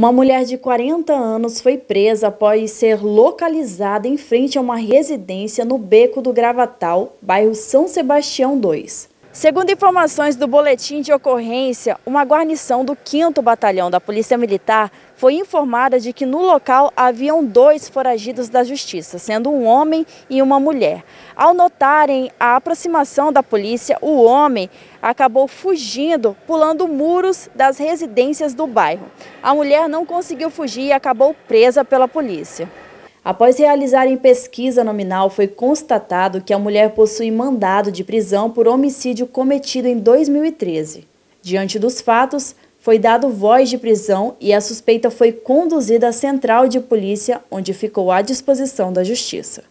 Uma mulher de 40 anos foi presa após ser localizada em frente a uma residência no Beco do Gravatal, bairro São Sebastião II. Segundo informações do boletim de ocorrência, uma guarnição do 5 Batalhão da Polícia Militar foi informada de que no local haviam dois foragidos da justiça, sendo um homem e uma mulher. Ao notarem a aproximação da polícia, o homem acabou fugindo, pulando muros das residências do bairro. A mulher não conseguiu fugir e acabou presa pela polícia. Após realizarem pesquisa nominal, foi constatado que a mulher possui mandado de prisão por homicídio cometido em 2013. Diante dos fatos, foi dado voz de prisão e a suspeita foi conduzida à central de polícia, onde ficou à disposição da justiça.